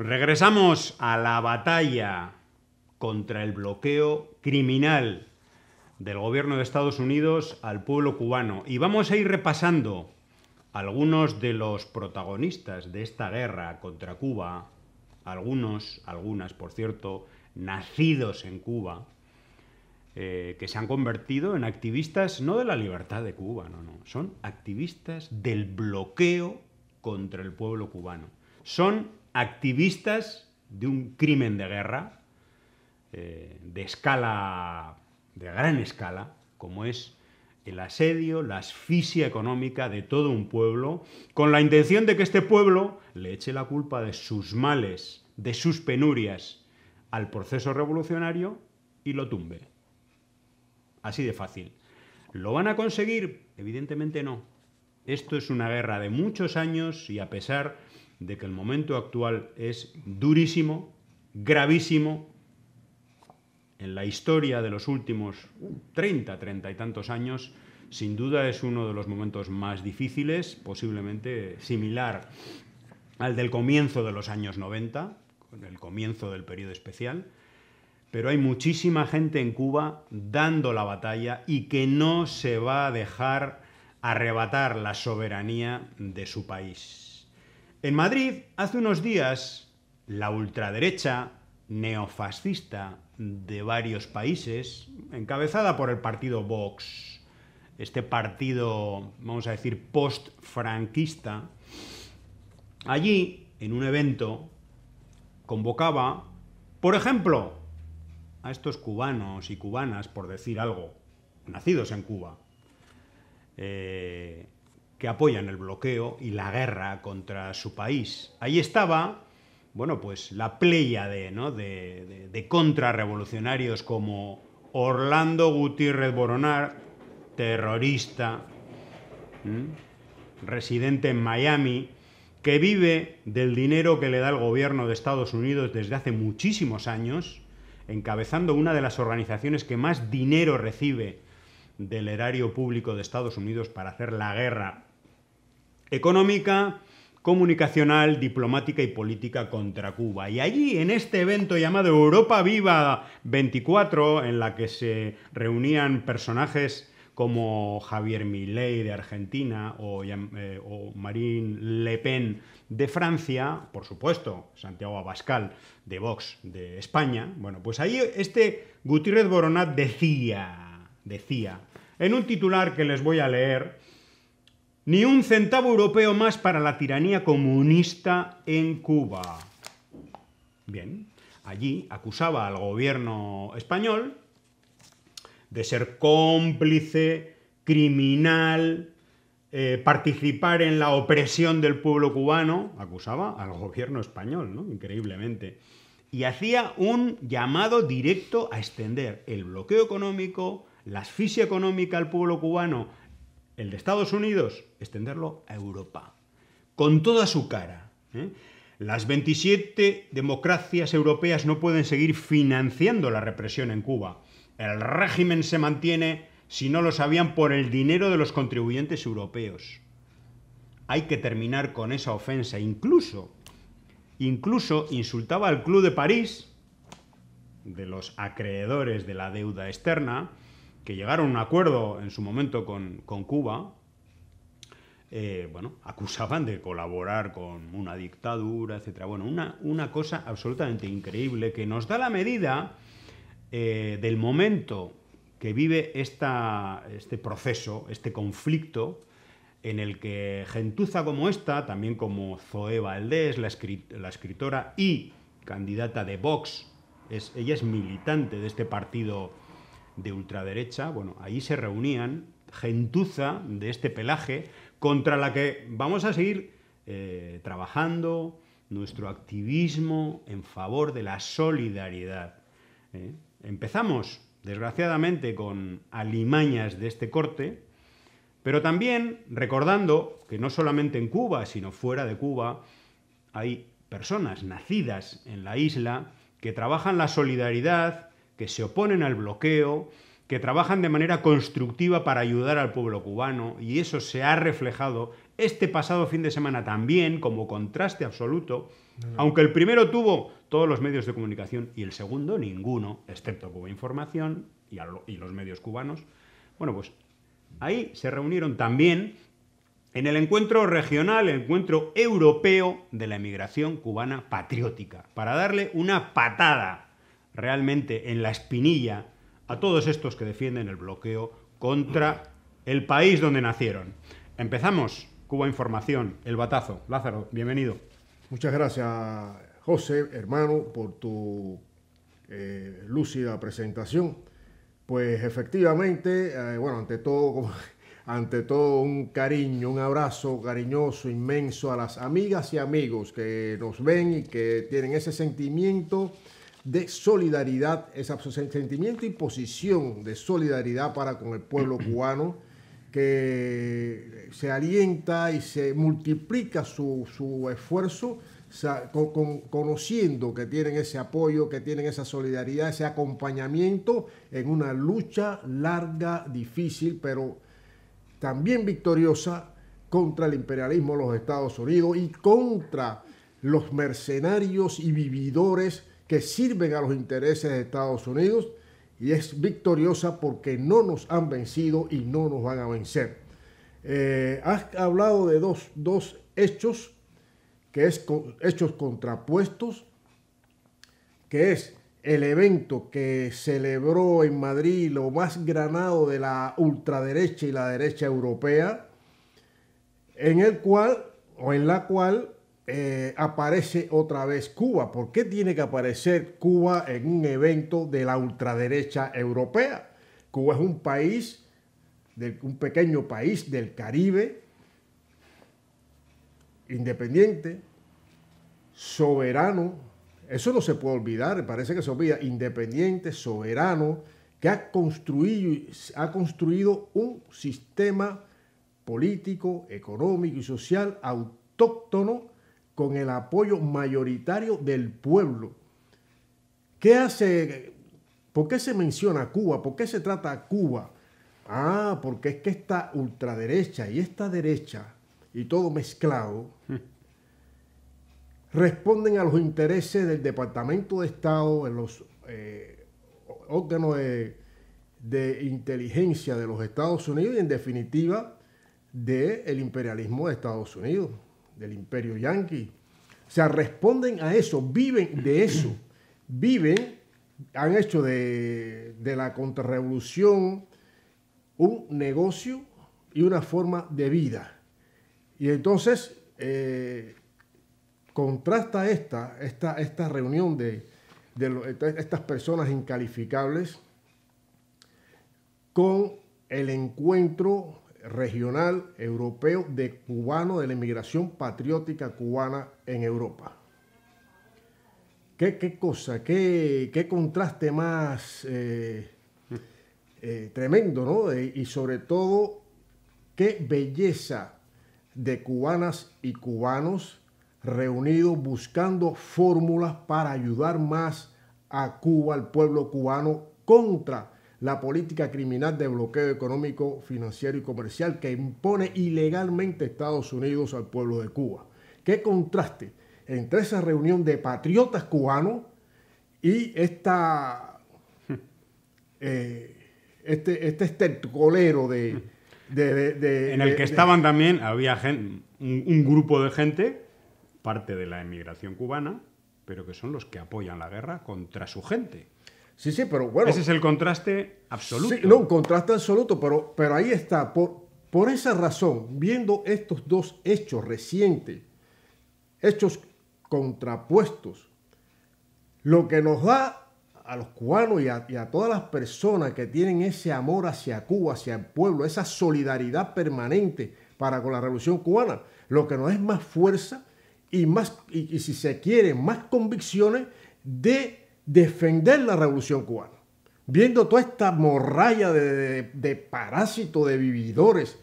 Regresamos a la batalla contra el bloqueo criminal del gobierno de Estados Unidos al pueblo cubano y vamos a ir repasando algunos de los protagonistas de esta guerra contra Cuba, algunos, algunas por cierto, nacidos en Cuba, eh, que se han convertido en activistas no de la libertad de Cuba, no, no, son activistas del bloqueo contra el pueblo cubano. Son activistas de un crimen de guerra eh, de escala, de gran escala, como es el asedio, la asfixia económica de todo un pueblo, con la intención de que este pueblo le eche la culpa de sus males, de sus penurias al proceso revolucionario y lo tumbe. Así de fácil. ¿Lo van a conseguir? Evidentemente no. Esto es una guerra de muchos años y a pesar de que el momento actual es durísimo, gravísimo, en la historia de los últimos 30, uh, 30 y tantos años, sin duda es uno de los momentos más difíciles, posiblemente similar al del comienzo de los años 90, con el comienzo del periodo especial, pero hay muchísima gente en Cuba dando la batalla y que no se va a dejar arrebatar la soberanía de su país. En Madrid, hace unos días, la ultraderecha neofascista de varios países, encabezada por el partido Vox, este partido, vamos a decir, post-franquista, allí, en un evento, convocaba, por ejemplo, a estos cubanos y cubanas, por decir algo, nacidos en Cuba, eh, que apoyan el bloqueo y la guerra contra su país. Ahí estaba, bueno, pues la de de, contrarrevolucionarios como Orlando Gutiérrez Boronar, terrorista, residente en Miami, que vive del dinero que le da el gobierno de Estados Unidos desde hace muchísimos años, encabezando una de las organizaciones que más dinero recibe del erario público de Estados Unidos para hacer la guerra económica, comunicacional, diplomática y política contra Cuba. Y allí, en este evento llamado Europa Viva 24, en la que se reunían personajes como Javier Milei de Argentina o, eh, o, Marine Le Pen de Francia, por supuesto, Santiago Abascal de Vox de España. Bueno, pues ahí este Gutiérrez Boronat decía, decía, en un titular que les voy a leer, ni un centavo europeo más para la tiranía comunista en Cuba. Bien, allí acusaba al gobierno español de ser cómplice, criminal, eh, participar en la opresión del pueblo cubano, acusaba al gobierno español, Increíblemente. Y hacía un llamado directo a extender el bloqueo económico, la asfixia económica al pueblo cubano el de Estados Unidos, extenderlo a Europa, con toda su cara. ¿eh? Las 27 democracias europeas no pueden seguir financiando la represión en Cuba. El régimen se mantiene, si no lo sabían, por el dinero de los contribuyentes europeos. Hay que terminar con esa ofensa. Incluso, incluso insultaba al Club de París, de los acreedores de la deuda externa, que llegaron a un acuerdo en su momento con, Cuba, eh, bueno, acusaban de colaborar con una dictadura, etcétera. Bueno, una, una cosa absolutamente increíble que nos da la medida eh, del momento que vive esta, este proceso, este conflicto, en el que gentuza como esta, también como Zoe Valdés, la, la escritora y candidata de Vox, es, ella es militante de este partido de ultraderecha, bueno, ahí se reunían gentuza de este pelaje contra la que vamos a seguir eh, trabajando nuestro activismo en favor de la solidaridad. ¿eh? Empezamos, desgraciadamente, con alimañas de este corte, pero también recordando que no solamente en Cuba, sino fuera de Cuba, hay personas nacidas en la isla que trabajan la solidaridad que se oponen al bloqueo, que trabajan de manera constructiva para ayudar al pueblo cubano, y eso se ha reflejado este pasado fin de semana también como contraste absoluto, aunque el primero tuvo todos los medios de comunicación y el segundo ninguno, excepto Cuba Información y, y los medios cubanos. Bueno, pues ahí se reunieron también en el encuentro regional, el encuentro europeo de la emigración cubana patriótica, para darle una patada realmente en la espinilla a todos estos que defienden el bloqueo contra el país donde nacieron. Empezamos. Cuba Información, el batazo. Lázaro, bienvenido. Muchas gracias, José, hermano, por tu eh, lúcida presentación. Pues efectivamente, eh, bueno, ante todo, ante todo un cariño, un abrazo cariñoso, inmenso a las amigas y amigos que nos ven y que tienen ese sentimiento de solidaridad, ese sentimiento y posición de solidaridad para con el pueblo cubano que se alienta y se multiplica su, esfuerzo con, conociendo que tienen ese apoyo, que tienen esa solidaridad, ese acompañamiento en una lucha larga, difícil, pero también victoriosa contra el imperialismo de los Estados Unidos y contra los mercenarios y vividores que sirven a los intereses de Estados Unidos y es victoriosa porque no nos han vencido y no nos van a vencer. Eh, has hablado de dos, hechos, que es hechos contrapuestos, que es el evento que celebró en Madrid lo más granado de la ultraderecha y la derecha europea, en el cual, o en la cual eh, aparece otra vez Cuba. ¿Por qué tiene que aparecer Cuba en un evento de la ultraderecha europea? Cuba es un país, un pequeño país del Caribe, independiente, soberano. Eso no se puede olvidar, parece que se olvida. Independiente, soberano, que ha construido, ha construido un sistema político, económico y social autóctono con el apoyo mayoritario del pueblo. ¿Qué hace? ¿Por qué se menciona Cuba? ¿Por qué se trata Cuba? Ah, porque es que esta ultraderecha y esta derecha y todo mezclado responden a los intereses del Departamento de Estado, en los eh, órganos de, inteligencia de los Estados Unidos y en definitiva del imperialismo de Estados Unidos del imperio yanqui. O sea, responden a eso, viven de eso, viven, han hecho de, la contrarrevolución un negocio y una forma de vida. Y entonces eh, contrasta esta, esta reunión de, de, estas personas incalificables con el encuentro regional europeo de cubano, de la inmigración patriótica cubana en Europa. ¿Qué, cosa? Qué, contraste más eh, eh, tremendo, ¿no? y sobre todo, qué belleza de cubanas y cubanos reunidos buscando fórmulas para ayudar más a Cuba, al pueblo cubano, contra la política criminal de bloqueo económico, financiero y comercial que impone ilegalmente Estados Unidos al pueblo de Cuba. ¿Qué contraste entre esa reunión de patriotas cubanos y esta, eh, este, este estercolero de, en el que estaban también, había un grupo de gente, parte de la emigración cubana, pero que son los que apoyan la guerra contra su gente. Sí, sí, pero bueno. Ese es el contraste absoluto. Sí, no, un contraste absoluto, pero, pero ahí está. Por, esa razón, viendo estos dos hechos recientes, hechos contrapuestos, lo que nos da a los cubanos y a, todas las personas que tienen ese amor hacia Cuba, hacia el pueblo, esa solidaridad permanente para con la revolución cubana, lo que nos es más fuerza y más, y si se quiere, más convicciones de defender la revolución cubana. Viendo toda esta morralla de, parásitos, de vividores,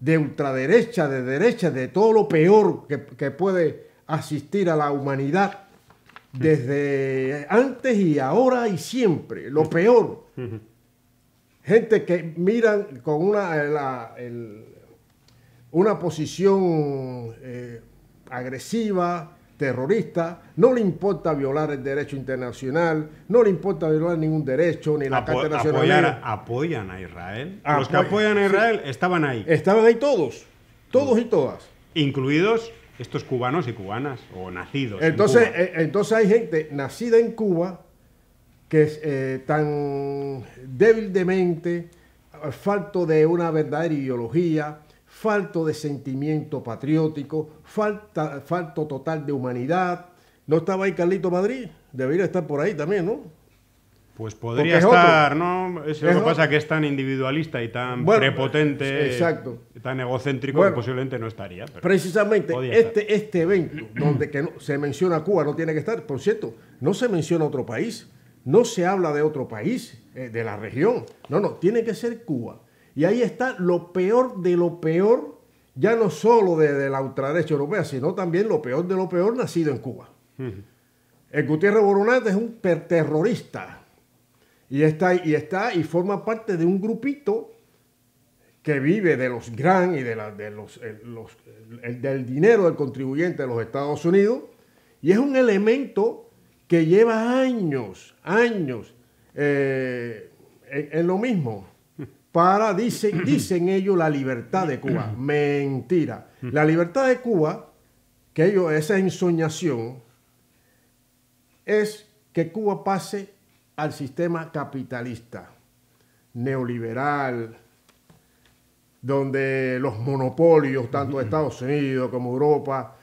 de ultraderecha, de derecha, de todo lo peor que, puede asistir a la humanidad desde antes y ahora y siempre, lo peor. Gente que miran con una, una posición eh, agresiva, terrorista, no le importa violar el derecho internacional, no le importa violar ningún derecho, ni la Carta Nacional. apoyan a Israel. Los que apoyan a Israel estaban ahí. Estaban ahí todos, todos y todas. Incluidos estos cubanos y cubanas, o nacidos. Entonces, eh, entonces hay gente nacida en Cuba que es eh, tan débil de mente, falto de una verdadera ideología, falto de sentimiento patriótico, falta, falto total de humanidad. ¿No estaba ahí Carlito Madrid? Debería estar por ahí también, ¿no? Pues podría estar, ¿no? lo que pasa que es tan individualista y tan prepotente, exacto. tan egocéntrico que posiblemente no estaría. precisamente este, este evento donde que no, se menciona Cuba no tiene que estar, por cierto, no se menciona otro país, no se habla de otro país, eh, de la región, no, no, tiene que ser Cuba. Y ahí está lo peor de lo peor, ya no solo de, la ultraderecha europea, sino también lo peor de lo peor nacido en Cuba. El Gutiérrez Boronat es un terrorista y está, y está y forma parte de un grupito que vive de los gran y de, los, del dinero del contribuyente de los Estados Unidos y es un elemento que lleva años, años eh, en lo mismo para, dicen, ellos, la libertad de Cuba. Mentira. La libertad de Cuba, que ellos, esa ensoñación, es que Cuba pase al sistema capitalista, neoliberal, donde los monopolios, tanto de Estados Unidos como Europa,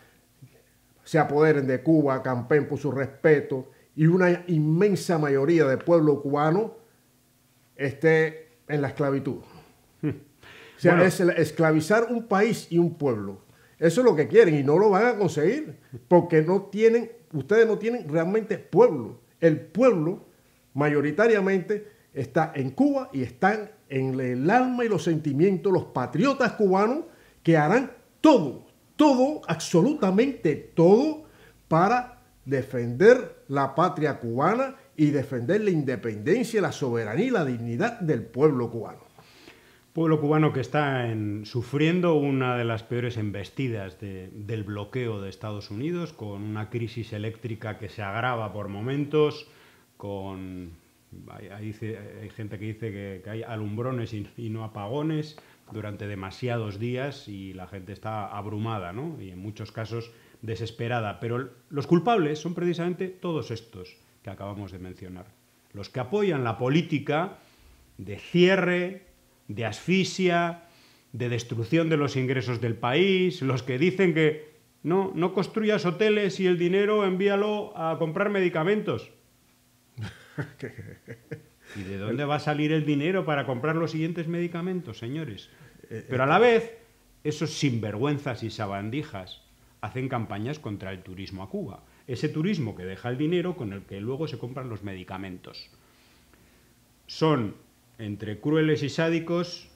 se apoderen de Cuba, campen por su respeto, y una inmensa mayoría del pueblo cubano esté en la esclavitud. Hmm. sea, es esclavizar un país y un pueblo. Eso es lo que quieren y no lo van a conseguir porque no tienen, ustedes no tienen realmente pueblo. El pueblo mayoritariamente está en Cuba y están en el alma y los sentimientos los patriotas cubanos que harán todo, todo, absolutamente todo para defender la patria cubana y defender la independencia, la soberanía y la dignidad del pueblo cubano. Pueblo cubano que está sufriendo una de las peores embestidas del bloqueo de Estados Unidos, con una crisis eléctrica que se agrava por momentos, con... Hay, gente que dice que, hay alumbrones y, y no apagones durante demasiados días y la gente está abrumada, ¿no? Y en muchos casos desesperada. Pero los culpables son precisamente todos estos que acabamos de mencionar. Los que apoyan la política de cierre, de asfixia, de destrucción de los ingresos del país, los que dicen que no, no construyas hoteles y el dinero envíalo a comprar medicamentos. ¿Y de dónde va a salir el dinero para comprar los siguientes medicamentos, señores? Pero a la vez, esos sinvergüenzas y sabandijas hacen campañas contra el turismo a Cuba ese turismo que deja el dinero con el que luego se compran los medicamentos. Son entre crueles y sádicos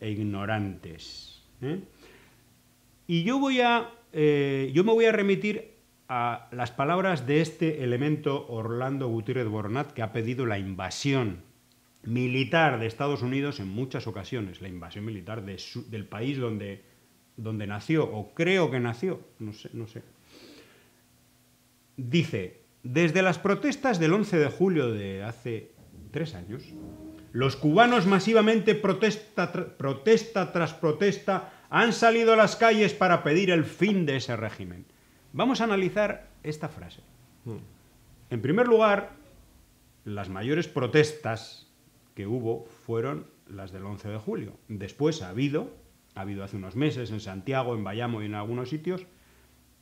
e ignorantes. ¿eh? Y yo, voy a, eh, yo me voy a remitir a las palabras de este elemento Orlando Gutiérrez Bornat que ha pedido la invasión militar de Estados Unidos en muchas ocasiones, la invasión militar del país donde, donde nació, o creo que nació, no sé, no sé, dice, desde las protestas del 11 de julio de hace tres años, los cubanos masivamente protesta, protesta tras protesta han salido a las calles para pedir el fin de ese régimen. Vamos a analizar esta frase. Hmm. En primer lugar, las mayores protestas que hubo fueron las del 11 de julio. Después ha habido, ha habido hace unos meses en Santiago, en Bayamo y en algunos sitios,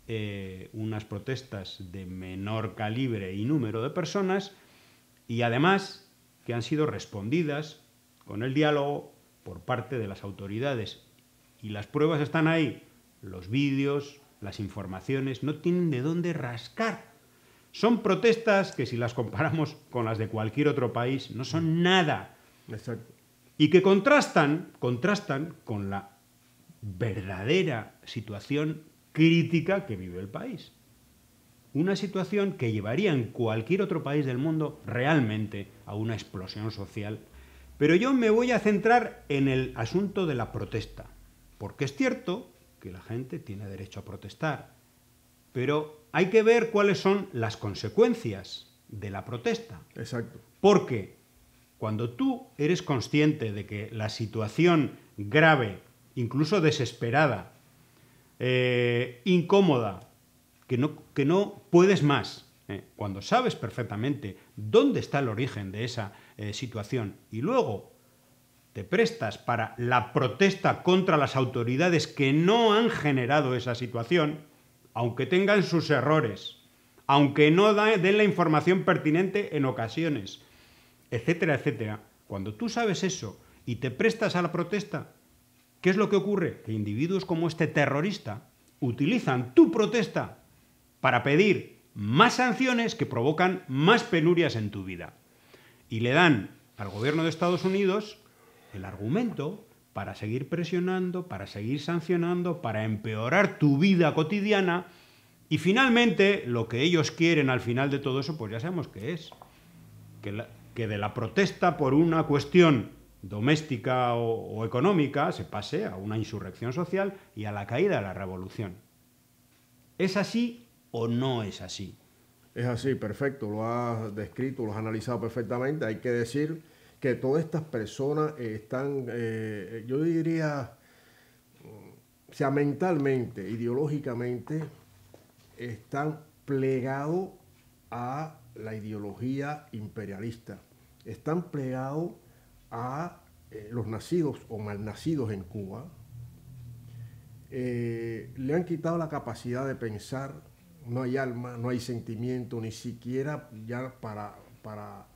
eh, unas protestas de menor calibre y número de personas y además que han sido respondidas con el diálogo por parte de las autoridades. Y las pruebas están ahí, los vídeos, las informaciones, no tienen de dónde rascar. Son protestas que si las comparamos con las de cualquier otro país, no son nada. Y que contrastan, contrastan con la verdadera situación crítica que vive el país. Una situación que llevaría en cualquier otro país del mundo realmente a una explosión social. Pero yo me voy a centrar en el asunto de la protesta, porque es cierto que la gente tiene derecho a protestar, pero hay que ver cuáles son las consecuencias de la protesta. Exacto. Porque cuando tú eres consciente de que la situación grave, incluso desesperada, eh, incómoda, que no, puedes más. Eh, cuando sabes perfectamente dónde está el origen de esa eh, situación y luego te prestas para la protesta contra las autoridades que no han generado esa situación, aunque tengan sus errores, aunque no den la información pertinente en ocasiones, etcétera, etcétera, cuando tú sabes eso y te prestas a la protesta, ¿Qué es lo que ocurre? Que individuos como este terrorista utilizan tu protesta para pedir más sanciones que provocan más penurias en tu vida. Y le dan al gobierno de Estados Unidos el argumento para seguir presionando, para seguir sancionando, para empeorar tu vida cotidiana. Y finalmente, lo que ellos quieren al final de todo eso, pues ya sabemos qué es. Que, que de la protesta por una cuestión doméstica o, económica se pase a una insurrección social y a la caída de la revolución. ¿Es así o no es así? Es así, perfecto, lo has descrito, lo has analizado perfectamente. Hay que decir que todas estas personas eh, están, eh, yo diría, sea, mentalmente, ideológicamente, están plegados a la ideología imperialista. Están plegados a eh, los nacidos o malnacidos en Cuba, eh, le han quitado la capacidad de pensar, no hay alma, no hay sentimiento, ni siquiera ya para, para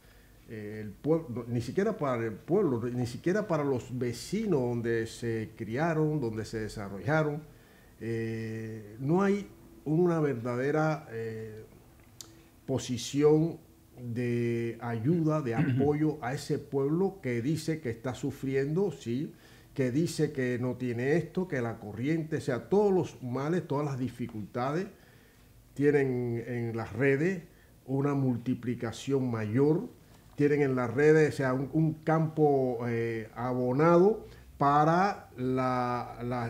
eh, el pueblo, ni siquiera para el pueblo, ni siquiera para los vecinos donde se criaron, donde se desarrollaron. no hay una verdadera posición de ayuda, de apoyo a ese pueblo que dice que está sufriendo, sí, que dice que no tiene esto, que la corriente, o sea, todos los males, todas las dificultades tienen en las redes una multiplicación mayor, tienen en las redes, sea, un, campo eh, abonado para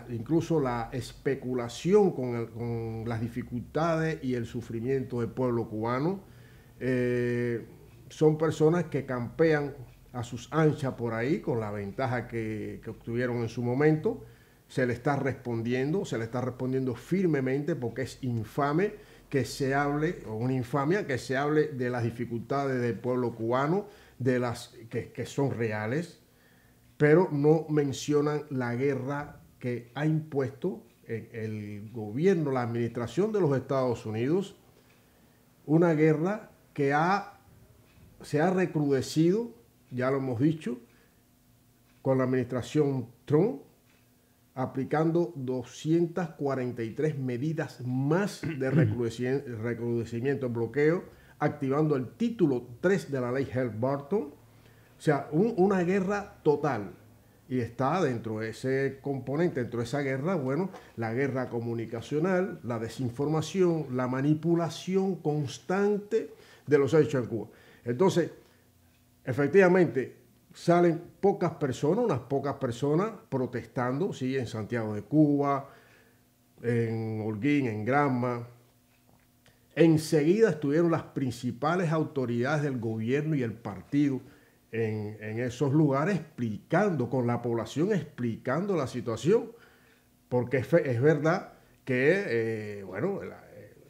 incluso la especulación con las dificultades y el sufrimiento del pueblo cubano eh, son personas que campean a sus anchas por ahí con la ventaja que, obtuvieron en su momento. Se le está respondiendo, se le está respondiendo firmemente porque es infame que se hable, o una infamia, que se hable de las dificultades del pueblo cubano, de las que, son reales, pero no mencionan la guerra que ha impuesto el gobierno, la administración de los Estados Unidos, una guerra que ha, se ha recrudecido, ya lo hemos dicho, con la administración Trump, aplicando 243 medidas más de recrudecimiento, bloqueo, activando el título 3 de la ley help Barton, O sea, una guerra total. Y está dentro de ese componente, dentro de esa guerra, bueno, la guerra comunicacional, la desinformación, la manipulación constante de los hechos en Cuba. Entonces, efectivamente, salen pocas personas, unas pocas personas protestando, sí, en Santiago de Cuba, en Holguín, en Granma. Enseguida estuvieron las principales autoridades del gobierno y el partido en, esos lugares explicando, con la población explicando la situación, porque es, verdad que, eh, bueno, la,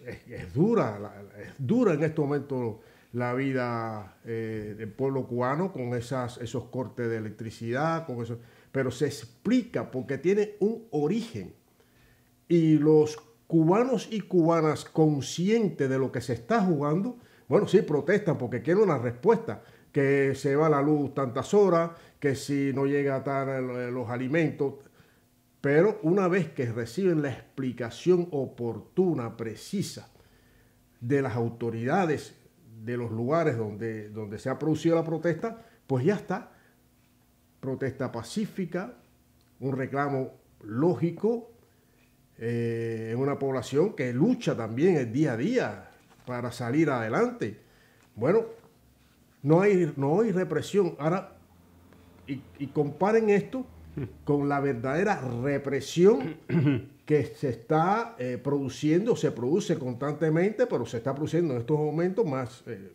es, dura, es dura en este momento la vida eh, del pueblo cubano con esas, esos cortes de electricidad, con eso, pero se explica porque tiene un origen. Y los cubanos y cubanas conscientes de lo que se está jugando, bueno, sí protestan porque quieren una respuesta, que se va la luz tantas horas, que si no llega a estar eh, los alimentos, pero una vez que reciben la explicación oportuna, precisa, de las autoridades de los lugares donde, donde se ha producido la protesta, pues ya está. Protesta pacífica, un reclamo lógico eh, en una población que lucha también el día a día para salir adelante. Bueno, no hay, no hay represión. Ahora, y comparen esto con la verdadera represión que se está eh, produciendo, se produce constantemente, pero se está produciendo en estos momentos más, eh,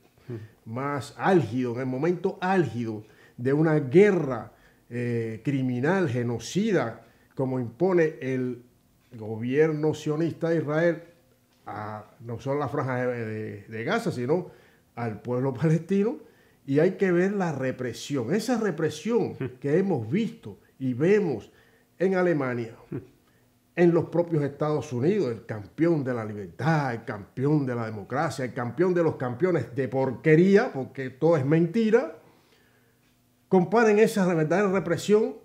más álgido, en el momento álgido de una guerra eh, criminal, genocida, como impone el gobierno sionista de Israel a no solo a la franja de Gaza, sino al pueblo palestino, y hay que ver la represión, esa represión que hemos visto y vemos en Alemania, en los propios Estados Unidos, el campeón de la libertad, el campeón de la democracia, el campeón de los campeones de porquería, porque todo es mentira. Comparen esa verdadera represión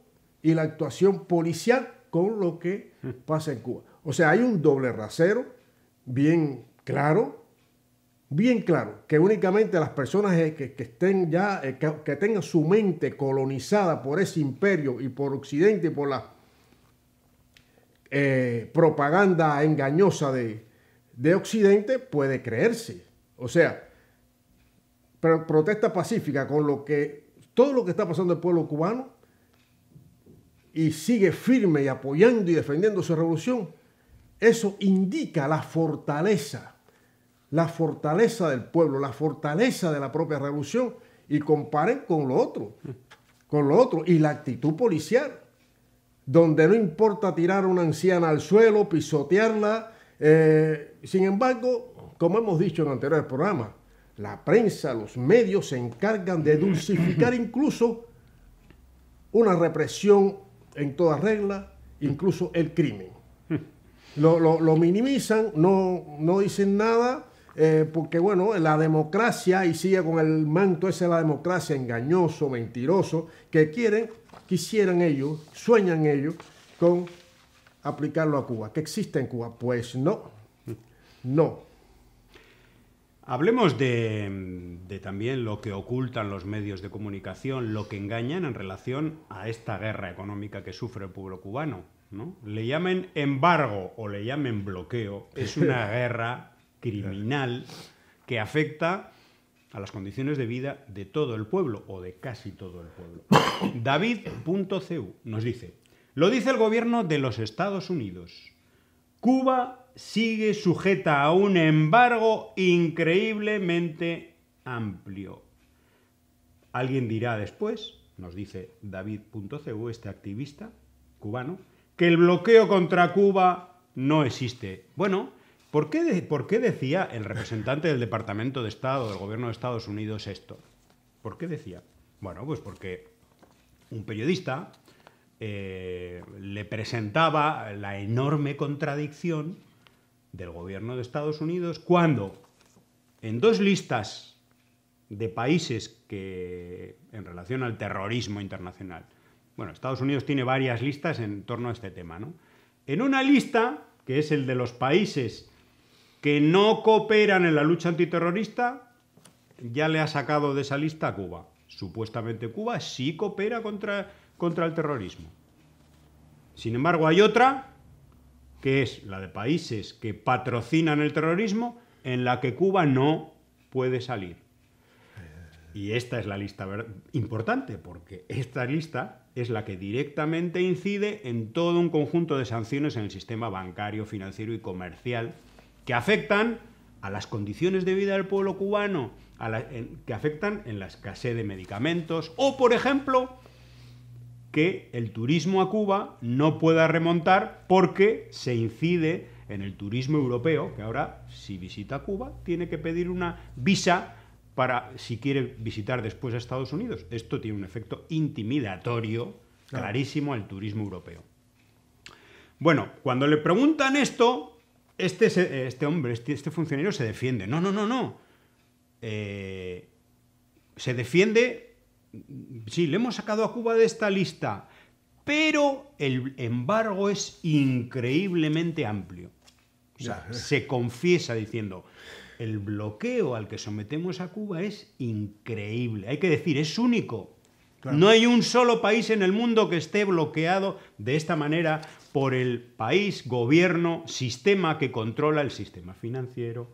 y la actuación policial con lo que pasa en Cuba. O sea, hay un doble rasero bien claro bien claro que únicamente las personas eh, que, estén ya, eh, que, tengan su mente colonizada por ese imperio y por Occidente y por la eh, propaganda engañosa de, Occidente puede creerse. O sea, protesta pacífica con lo que todo lo que está pasando el pueblo cubano y sigue firme y apoyando y defendiendo su revolución, eso indica la fortaleza la fortaleza del pueblo, la fortaleza de la propia revolución y comparen con lo otro, con lo otro y la actitud policial, donde no importa tirar a una anciana al suelo, pisotearla. Eh, sin embargo, como hemos dicho en anteriores programas, la prensa, los medios se encargan de dulcificar incluso una represión en toda regla, incluso el crimen. Lo, minimizan, no, no dicen nada eh, porque bueno, la democracia, y sigue con el manto ese la democracia, engañoso, mentiroso, que quieren, quisieran ellos, sueñan ellos con aplicarlo a Cuba, que existe en Cuba. Pues no, no. Hablemos de, también lo que ocultan los medios de comunicación, lo que engañan en relación a esta guerra económica que sufre el pueblo cubano. ¿no? Le llamen embargo o le llamen bloqueo. Es una guerra criminal que afecta a las condiciones de vida de todo el pueblo o de casi todo el pueblo. David.cu nos dice, lo dice el gobierno de los Estados Unidos. Cuba sigue sujeta a un embargo increíblemente amplio. Alguien dirá después, nos dice David.cu, este activista cubano, que el bloqueo contra Cuba no existe. Bueno, ¿Por qué, decía el representante del Departamento de Estado del Gobierno de Estados Unidos esto? ¿Por qué decía? Bueno, pues porque un periodista eh, le presentaba la enorme contradicción del gobierno de Estados Unidos cuando en dos listas de países que en relación al terrorismo internacional. Bueno, Estados Unidos tiene varias listas en torno a este tema, ¿no? En una lista que es el de los países que no cooperan en la lucha antiterrorista, ya le ha sacado de esa lista a Cuba. Supuestamente Cuba sí coopera contra, contra el terrorismo. Sin embargo, hay otra, que es la de países que patrocinan el terrorismo, en la que Cuba no puede salir. Y esta es la lista importante, porque esta lista es la que directamente incide en todo un conjunto de sanciones en el sistema bancario, financiero y comercial que afectan a las condiciones de vida del pueblo cubano, que afectan en la escasez de medicamentos, o por ejemplo, que el turismo a Cuba no pueda remontar porque se incide en el turismo europeo, que ahora si visita Cuba tiene que pedir una visa para si quiere visitar después a Estados Unidos. Esto tiene un efecto intimidatorio clarísimo al turismo europeo. Bueno, cuando le preguntan esto, este, este hombre, este, este, funcionario se defiende. No, no, no, no. Eh, se defiende, sí, le hemos sacado a Cuba de esta lista, pero el embargo es increíblemente amplio. O sea, se confiesa diciendo, el bloqueo al que sometemos a Cuba es increíble. Hay que decir, es único. No hay un solo país en el mundo que esté bloqueado de esta manera por el país, gobierno, sistema que controla el sistema financiero,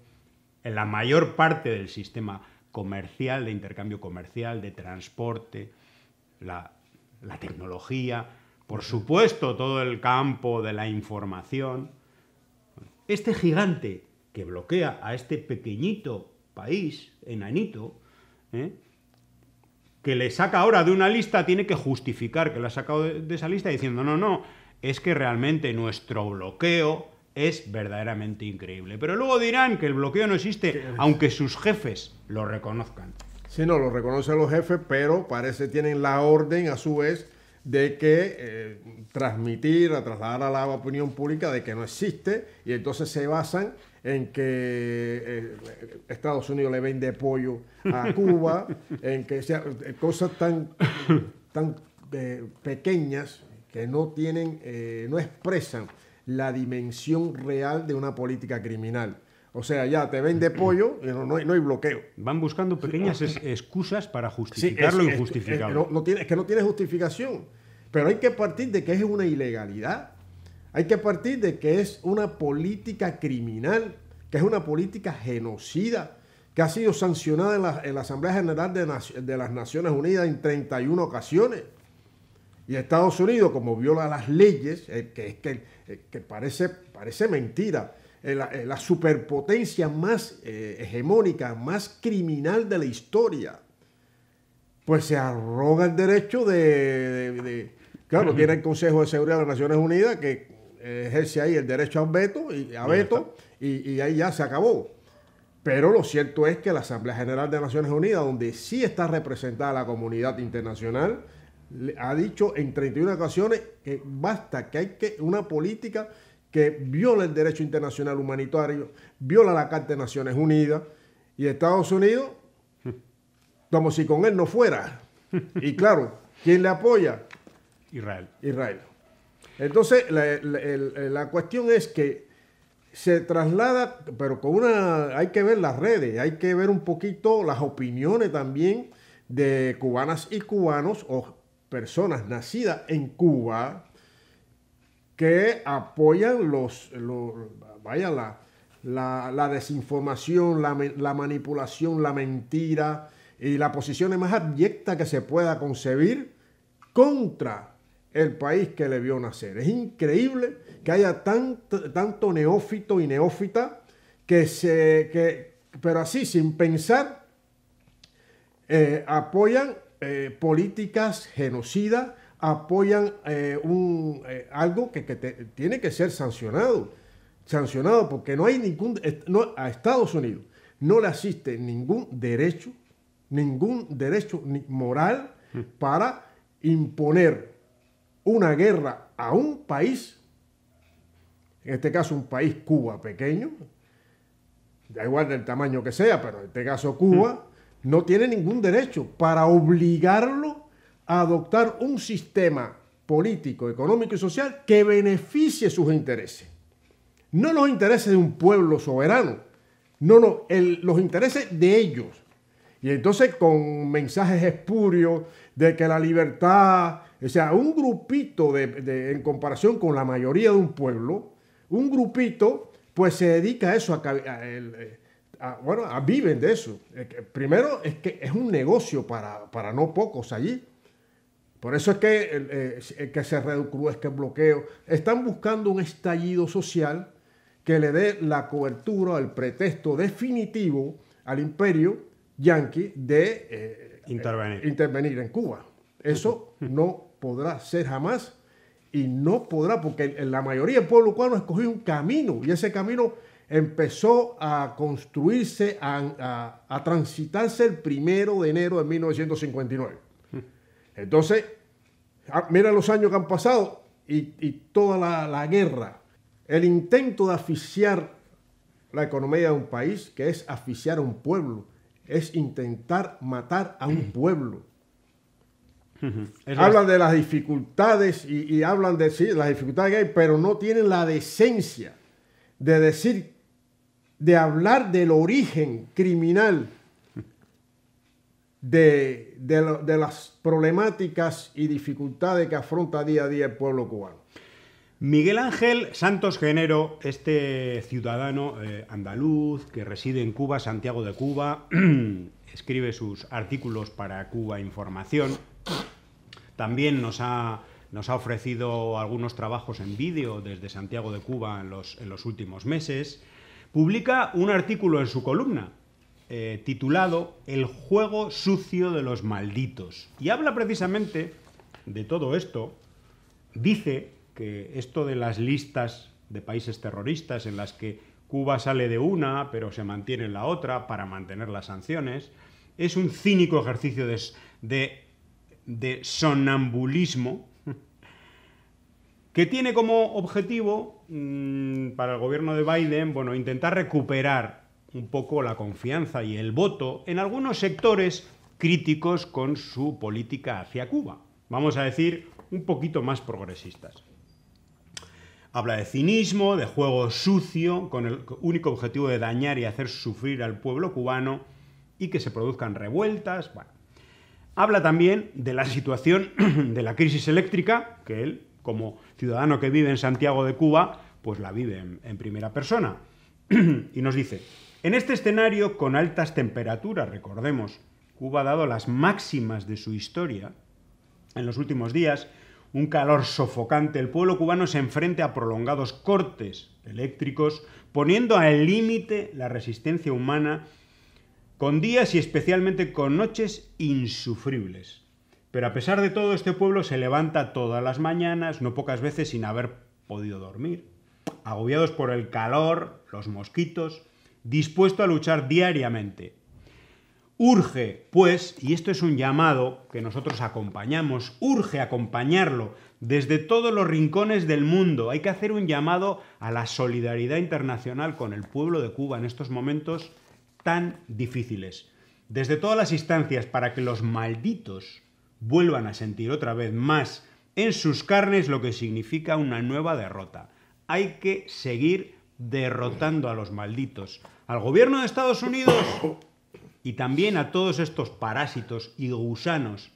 la mayor parte del sistema comercial, de intercambio comercial, de transporte, la, la tecnología, por supuesto todo el campo de la información. Este gigante que bloquea a este pequeñito país, enanito, ¿eh? que le saca ahora de una lista, tiene que justificar que lo ha sacado de esa lista diciendo, no, no, es que realmente nuestro bloqueo es verdaderamente increíble. Pero luego dirán que el bloqueo no existe, aunque sus jefes lo reconozcan. Sí, no, lo reconocen los jefes, pero parece que tienen la orden a su vez de que eh, transmitir, a trasladar a la opinión pública de que no existe y entonces se basan en que eh, Estados Unidos le vende pollo a Cuba, en que sea, eh, cosas tan, tan pequeñas que no tienen, eh, no expresan la dimensión real de una política criminal. O sea, ya te vende pollo y no, hay, bloqueo. Van buscando pequeñas excusas para justificar lo Es, que no tiene justificación. Pero hay que partir de que es una ilegalidad. Hay que partir de que es una política criminal, que es una política genocida, que ha sido sancionada en la, Asamblea General de, de las Naciones Unidas en 31 ocasiones y Estados Unidos, como viola las leyes, eh, que, que, eh, que, parece, parece mentira, eh, la, superpotencia más hegemónica, más criminal de la historia, pues se arroga el derecho de... claro, tiene el Consejo de Seguridad de las Naciones Unidas que ejerce ahí el derecho a veto, y, a veto, y ahí ya se acabó. Pero lo cierto es que la Asamblea General de Naciones Unidas, donde sí está representada la comunidad internacional, ha dicho en 31 ocasiones que basta, que hay que una política que viola el derecho internacional humanitario, viola la Carta de Naciones Unidas y Estados Unidos, como si con él no fuera. Y claro, ¿quién le apoya? Israel. Israel. Entonces, la, cuestión es que se traslada, pero con una, hay que ver las redes, hay que ver un poquito las opiniones también de cubanas y cubanos o personas nacidas en Cuba que apoyan los, vaya la, desinformación, la, manipulación, la mentira y la posición más abyecta que se pueda concebir contra el país que le vio nacer. Es increíble que haya tanto, tanto neófito y neófita que se, pero así sin pensar, eh, apoyan eh, políticas genocidas apoyan eh, un, eh, algo que, tiene que ser sancionado. Sancionado porque no hay ningún... a Estados Unidos no le asiste ningún derecho, ningún derecho moral mm. para imponer una guerra a un país, en este caso un país Cuba pequeño, da igual del tamaño que sea, pero en este caso Cuba, mm no tiene ningún derecho para obligarlo a adoptar un sistema político, económico y social que beneficie sus intereses. No los intereses de un pueblo soberano, no, no, los intereses de ellos. Y entonces con mensajes espurios de que la libertad, o sea, un grupito en comparación con la mayoría de un pueblo, un grupito pues se dedica a eso, a, a, eh, Ah, bueno, ah, viven de eso. Eh, primero es que es un negocio para, no pocos allí. Por eso es que, eh, eh, que se reduzca este bloqueo. Están buscando un estallido social que le dé la cobertura, el pretexto definitivo al imperio yanqui de intervenir. intervenir. en Cuba. Eso no podrá ser jamás y no podrá, porque la mayoría del pueblo cubano escogió un camino y ese camino empezó a construirse, a, transitarse el primero de enero de 1959. Entonces, ah, mira los años que han pasado y, toda la, guerra, el intento de asfixiar la economía de un país, que es aficiar a un pueblo, es intentar matar a un pueblo. hablan de las dificultades y, y hablan de sí, las dificultades que hay, pero no tienen la decencia de decir de hablar del origen criminal de, las problemáticas y dificultades que afronta día a día el pueblo cubano. Miguel Ángel Santos Genero, este ciudadano eh, andaluz que reside en Cuba, Santiago de Cuba, escribe sus artículos para Cuba Información, también nos ha, ofrecido algunos trabajos en vídeo desde Santiago de Cuba en los, en los últimos meses publica un artículo en su columna eh, titulado El juego sucio de los malditos. Y habla precisamente de todo esto. Dice que esto de las listas de países terroristas en las que Cuba sale de una pero se mantiene en la otra para mantener las sanciones, es un cínico ejercicio de sonambulismo que tiene como objetivo Mm, para el gobierno de Biden, bueno, intentar recuperar un poco la confianza y el voto en algunos sectores críticos con su política hacia Cuba. Vamos a decir, un poquito más progresistas. Habla de cinismo, de juego sucio, con el único objetivo de dañar y hacer sufrir al pueblo cubano y que se produzcan revueltas. Bueno. Habla también de la situación de la crisis eléctrica, que él, como ciudadano que vive en Santiago de Cuba, pues la vive en, primera persona. y nos dice, en este escenario con altas temperaturas, recordemos, Cuba ha dado las máximas de su historia, en los últimos días, un calor sofocante, el pueblo cubano se enfrenta a prolongados cortes eléctricos, poniendo al límite la resistencia humana con días y especialmente con noches insufribles. Pero a pesar de todo, este pueblo se levanta todas las mañanas, no pocas veces sin haber podido dormir, agobiados por el calor, los mosquitos, dispuesto a luchar diariamente. Urge, pues, y esto es un llamado que nosotros acompañamos, urge acompañarlo desde todos los rincones del mundo. Hay que hacer un llamado a la solidaridad internacional con el pueblo de Cuba en estos momentos tan difíciles. Desde todas las instancias para que los malditos vuelvan a sentir otra vez más en sus carnes lo que significa una nueva derrota. Hay que seguir derrotando a los malditos, al gobierno de Estados Unidos y también a todos estos parásitos y gusanos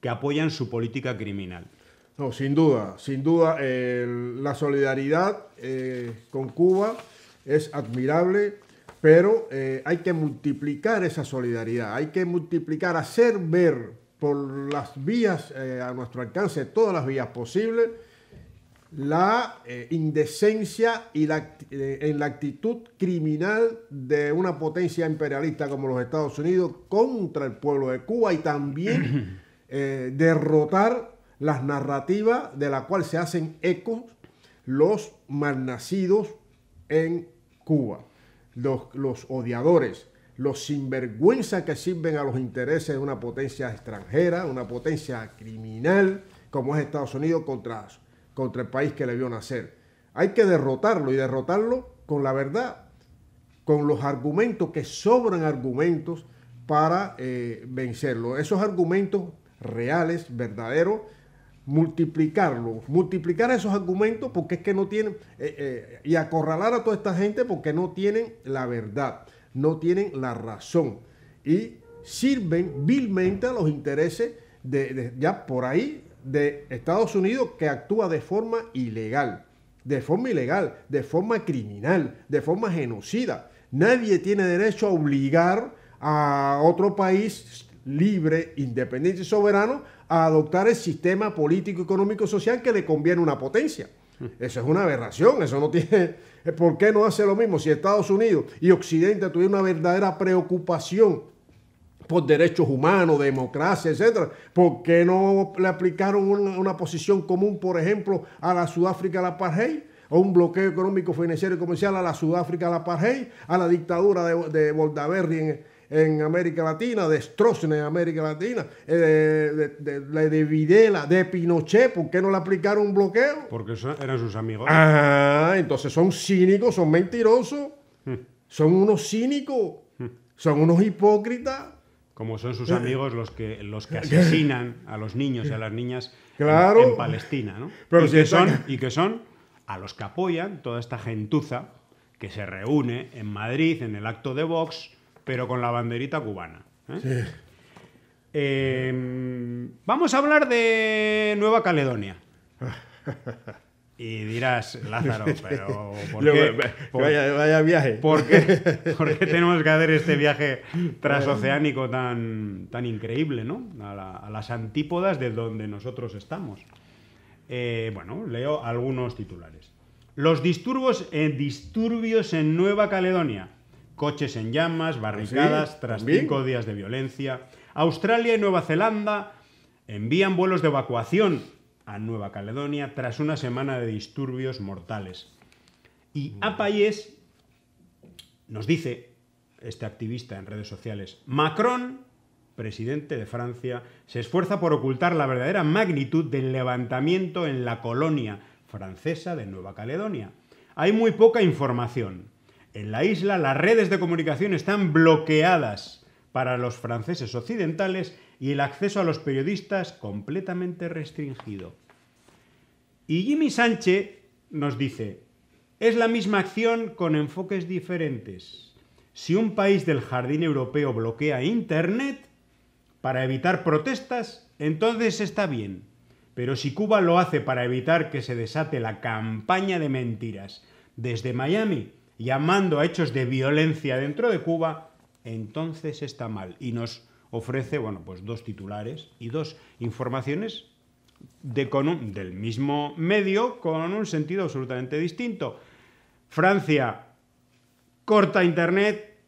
que apoyan su política criminal. sin duda, sin duda, la solidaridad eh, con Cuba es admirable, pero eh, hay que multiplicar esa solidaridad, hay que multiplicar, hacer ver por las vías eh, a nuestro alcance, todas las vías posibles, la eh, indecencia y la, eh, en la actitud criminal de una potencia imperialista como los Estados Unidos contra el pueblo de Cuba y también derrotar las narrativas de la cual se hacen ecos los malnacidos en Cuba, los, los odiadores, los sinvergüenzas que sirven a los intereses de una potencia extranjera, una potencia criminal como es Estados Unidos contra, contra el país que le vio nacer. Hay que derrotarlo y derrotarlo con la verdad, con los argumentos que sobran argumentos para eh, vencerlo. Esos argumentos reales, verdaderos, multiplicarlos, multiplicar esos argumentos porque es que no tienen, eh, eh, y acorralar a toda esta gente porque no tienen la verdad no tienen la razón y sirven vilmente a los intereses de, ya por ahí de Estados Unidos que actúa de forma ilegal, de forma ilegal, de forma criminal, de forma genocida. Nadie tiene derecho a obligar a otro país libre, independiente y soberano a adoptar el sistema político, económico, social que le conviene a una potencia. Eso es una aberración, eso no tiene, eh, ¿Por qué no hace lo mismo? Si Estados Unidos y Occidente tuvieron una verdadera preocupación por derechos humanos, democracia, etcétera. ¿Por qué no le aplicaron una, posición común, por ejemplo, a la Sudáfrica, a la apartheid? o un bloqueo económico, financiero y comercial a la Sudáfrica, a la apartheid, a la dictadura de, de en, en América Latina, de Stroessner en América Latina, eh, de, de, de, Videla, de Pinochet, ¿por qué no le aplicaron un bloqueo? Porque eran sus amigos. Ah, entonces son cínicos, son mentirosos, hmm. son unos cínicos, hmm. son unos hipócritas. Como son sus eh, amigos los que, los que asesinan a los niños y a las niñas en, Palestina, ¿no? Pero son, y que son a los que apoyan toda esta gentuza que se reúne en Madrid en el acto de Vox pero con la banderita cubana. ¿eh? Sí. Em, vamos a hablar de Nueva Caledonia. Y dirás, Lázaro, pero ¿por qué? vaya, viaje. ¿por qué, tenemos que hacer este viaje transoceánico tan, tan increíble, ¿no? A, las antípodas de donde nosotros estamos. Eh, bueno, leo algunos titulares. Los disturbios, eh, disturbios en Nueva Caledonia coches en llamas, barricadas, ah, tras cinco días de violencia. Australia y Nueva Zelanda envían vuelos de evacuación a Nueva Caledonia tras una semana de disturbios mortales. Y mm. Apayes nos dice, este activista en redes sociales, Macron, presidente de Francia, se esfuerza por ocultar la verdadera magnitud del levantamiento en la colonia francesa de Nueva Caledonia. Hay muy poca información. En la isla las redes de comunicación están bloqueadas para los franceses occidentales y el acceso a los periodistas completamente restringido. Y Jimmy Sánchez nos dice, es la misma acción con enfoques diferentes. Si un país del jardín europeo bloquea Internet para evitar protestas, entonces está bien. Pero si Cuba lo hace para evitar que se desate la campaña de mentiras desde Miami, llamando a hechos de violencia dentro de Cuba, entonces está mal. Y nos ofrece, bueno, pues dos titulares y dos informaciones del mismo medio con un sentido absolutamente distinto. Francia corta Internet,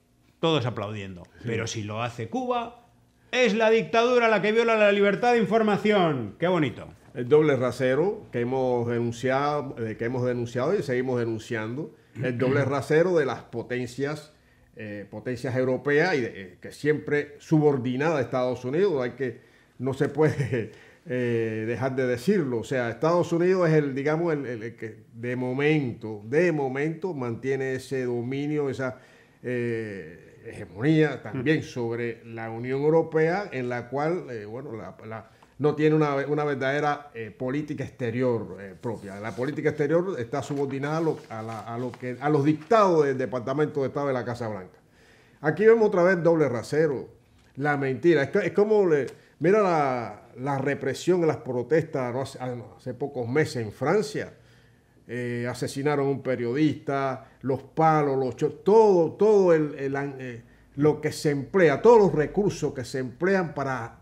todos aplaudiendo. Pero si lo hace Cuba, es la dictadura la que viola la libertad de información. Qué bonito. El doble rasero que hemos denunciado, eh, que hemos denunciado y seguimos denunciando el doble rasero de las potencias, eh, potencias europeas y eh, que siempre subordinada a Estados Unidos. Hay que, no se puede eh, dejar de decirlo. O sea, Estados Unidos es el, digamos, el, que de momento, de momento mantiene ese dominio, esa hegemonía también sobre la Unión Europea, en la cual, bueno, la no tiene una, verdadera eh, política exterior eh, propia. La política exterior está subordinada a, los dictados del Departamento de Estado de la Casa Blanca. Aquí vemos otra vez doble rasero, la mentira. Es, como, mira la, represión represión, las protestas ah, hace, pocos meses en Francia. Eh, asesinaron a un periodista, los palos, los todo, todo lo que se emplea, todos los recursos que se emplean para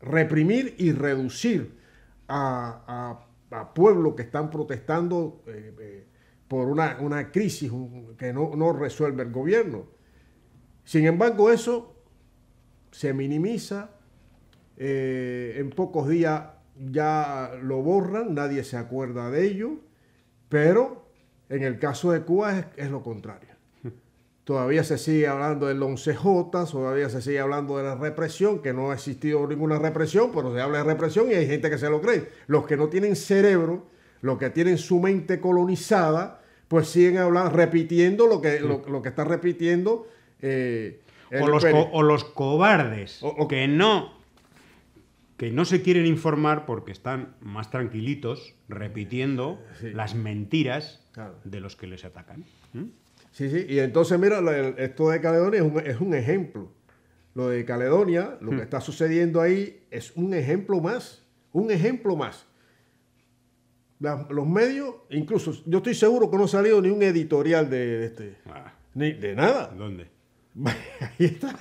reprimir y reducir a, a, pueblos que están protestando eh, eh, por una, crisis que no, resuelve el gobierno. Sin embargo, eso se minimiza, eh, en pocos días ya lo borran, nadie se acuerda de ello, pero en el caso de Cuba es lo contrario. Todavía se sigue hablando del 11J, todavía se sigue hablando de la represión, que no ha existido ninguna represión, pero se habla de represión y hay gente que se lo cree. Los que no tienen cerebro, los que tienen su mente colonizada, pues siguen hablando, repitiendo lo que, lo, que está repitiendo. Eh, o, los o, los cobardes, o, que no que no se quieren informar porque están más tranquilitos repitiendo las mentiras de los que les atacan. Sí, sí, y entonces mira, esto de Caledonia es un, ejemplo. Lo de Caledonia, lo que hmm. está sucediendo ahí, es un ejemplo más, un ejemplo más. los medios, incluso, yo estoy seguro que no ha salido ni un editorial de, este, ah. de nada. ¿Dónde? ahí está.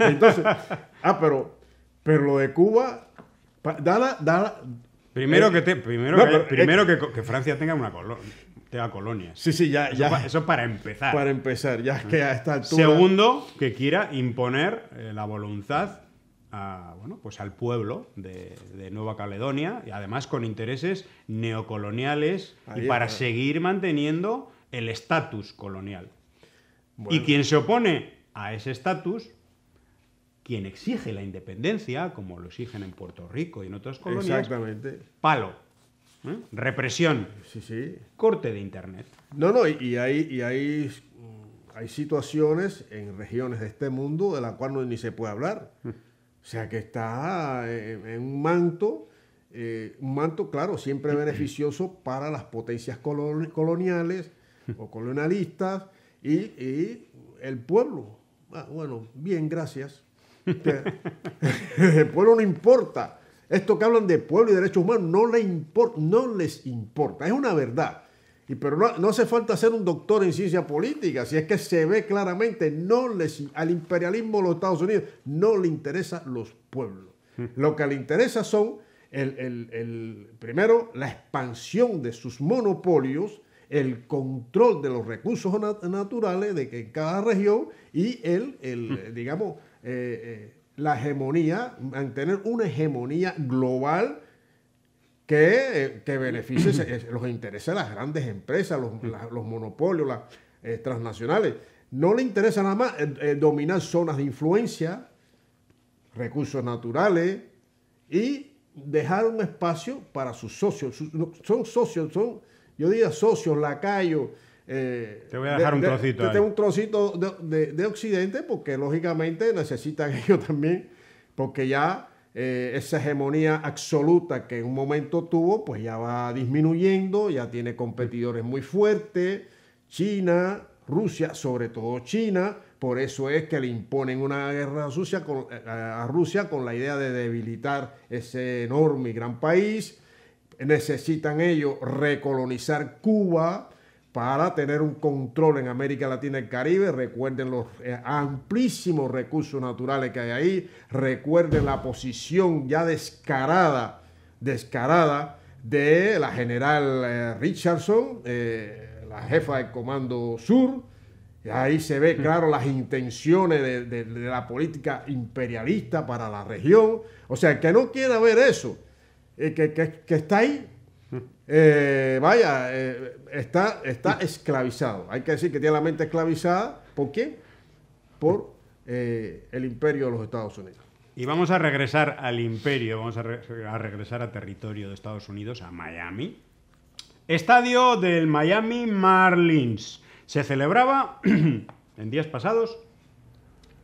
Entonces, ah, pero, pero lo de Cuba, da la Primero eh, que te, primero, eh, primero que, Francia tenga una colonia a colonias. Sí, sí, ya. Eso, ya, para empezar. Para empezar, ya que a esta altura. Segundo, que quiera imponer eh, la voluntad bueno, pues al pueblo de, Nueva Caledonia, y además con intereses neocoloniales y para seguir manteniendo el estatus colonial. Y quien se opone a ese estatus, quien exige la independencia, como lo exigen en Puerto Rico y en otras colonias, palo represión, corte de Internet. No, no, y, hay, y hay, mm, hay situaciones en regiones de este mundo de las cuales ni se puede hablar. Mm. O sea que está eh, en, un manto, eh, un manto, claro, siempre beneficioso para las potencias coloniales mm. o colonialistas y, el pueblo. Ah, bueno, bien, gracias. el pueblo no importa. Esto que hablan de pueblo y derechos humanos no, les importa, es una verdad. Y, pero no, hace falta ser un doctor en ciencia política, si es que se ve claramente, no al imperialismo de los Estados Unidos no le interesan los pueblos. Hmm. Lo que le interesa son, el, primero, la expansión de sus monopolios, el control de los recursos naturales de cada región y el, el hmm. digamos, eh, eh, la hegemonía, mantener una hegemonía global que, eh, beneficie los intereses de las grandes empresas, los, monopolios, las eh, transnacionales. No le interesa nada más eh, dominar zonas de influencia, recursos naturales y dejar un espacio para sus socios. son socios, son, yo diría socios, lacayos eh, te voy a dejar un trocito. De, un trocito de, Occidente porque lógicamente necesitan ellos también, porque ya eh, esa hegemonía absoluta que en un momento tuvo, pues ya va disminuyendo, ya tiene competidores muy fuertes, China, Rusia, sobre todo China, por eso es que le imponen una guerra sucia eh, a Rusia con la idea de debilitar ese enorme y gran país. Necesitan ellos recolonizar Cuba, para tener un control en América Latina y el Caribe. Recuerden los eh, amplísimos recursos naturales que hay ahí. Recuerden la posición ya descarada, descarada de la general eh, Richardson, eh, la jefa del Comando Sur. Ahí se ve mm. claro las intenciones de, la política imperialista para la región. O sea, que no quiera ver eso, que está ahí, eh, vaya, eh, está, está esclavizado. Hay que decir que tiene la mente esclavizada. ¿Por qué? Por eh, el imperio de los Estados Unidos. Y vamos a regresar al imperio, vamos a, regresar a territorio de Estados Unidos, a Miami. Estadio del Miami Marlins. Se celebraba en días pasados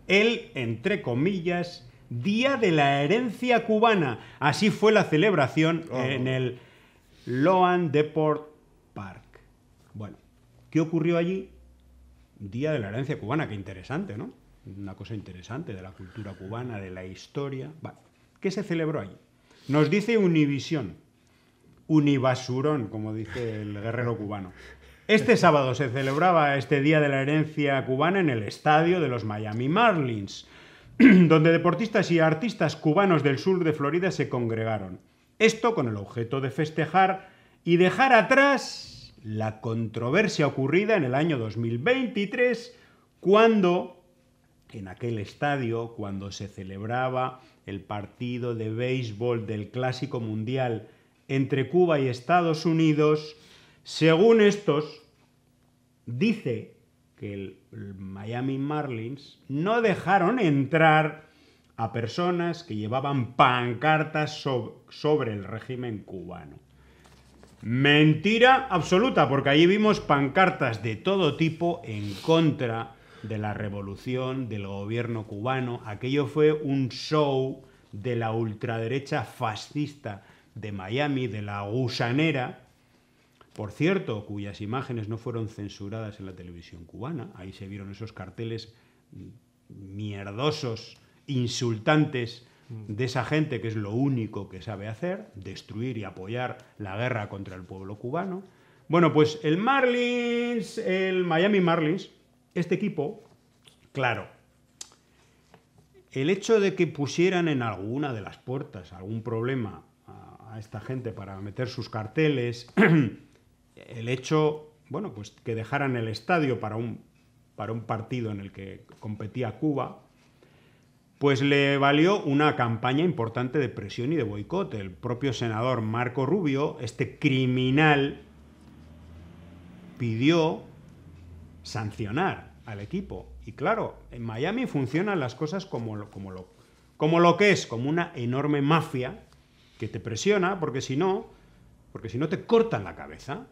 el, entre comillas, Día de la Herencia Cubana. Así fue la celebración en el Loan Deport Park. Bueno, ¿qué ocurrió allí? Día de la herencia cubana, qué interesante, ¿no? Una cosa interesante de la cultura cubana, de la historia. Vale. ¿Qué se celebró allí? Nos dice Univisión, Univasurón, como dice el guerrero cubano. Este sábado se celebraba este Día de la Herencia Cubana en el estadio de los Miami Marlins, donde deportistas y artistas cubanos del sur de Florida se congregaron. Esto con el objeto de festejar y dejar atrás la controversia ocurrida en el año 2023, cuando, en aquel estadio, cuando se celebraba el partido de béisbol del Clásico Mundial entre Cuba y Estados Unidos, según estos, dice que el Miami Marlins no dejaron entrar a personas que llevaban pancartas sobre el régimen cubano. Mentira absoluta, porque allí vimos pancartas de todo tipo en contra de la revolución, del gobierno cubano. Aquello fue un show de la ultraderecha fascista de Miami, de la gusanera, por cierto, cuyas imágenes no fueron censuradas en la televisión cubana. Ahí se vieron esos carteles mierdosos insultantes mm. de esa gente que es lo único que sabe hacer, destruir y apoyar la guerra contra el pueblo cubano. Bueno, pues el Marlins, el Miami Marlins, este equipo, claro, el hecho de que pusieran en alguna de las puertas algún problema a esta gente para meter sus carteles, el hecho, bueno, pues que dejaran el estadio para un, para un partido en el que competía Cuba, pues le valió una campaña importante de presión y de boicot. El propio senador Marco Rubio, este criminal, pidió sancionar al equipo. Y claro, en Miami funcionan las cosas como lo, como lo, como lo que es, como una enorme mafia que te presiona, porque si no, porque si no te cortan la cabeza.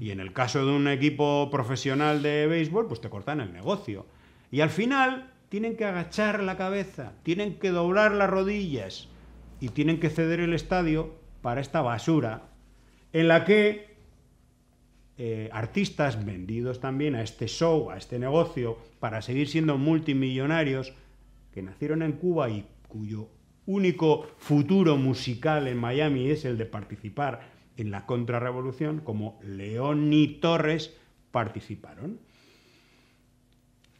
Y en el caso de un equipo profesional de béisbol, pues te cortan el negocio. Y al final, tienen que agachar la cabeza, tienen que doblar las rodillas y tienen que ceder el estadio para esta basura en la que eh, artistas vendidos también a este show, a este negocio, para seguir siendo multimillonarios, que nacieron en Cuba y cuyo único futuro musical en Miami es el de participar en la contrarrevolución, como León y Torres participaron.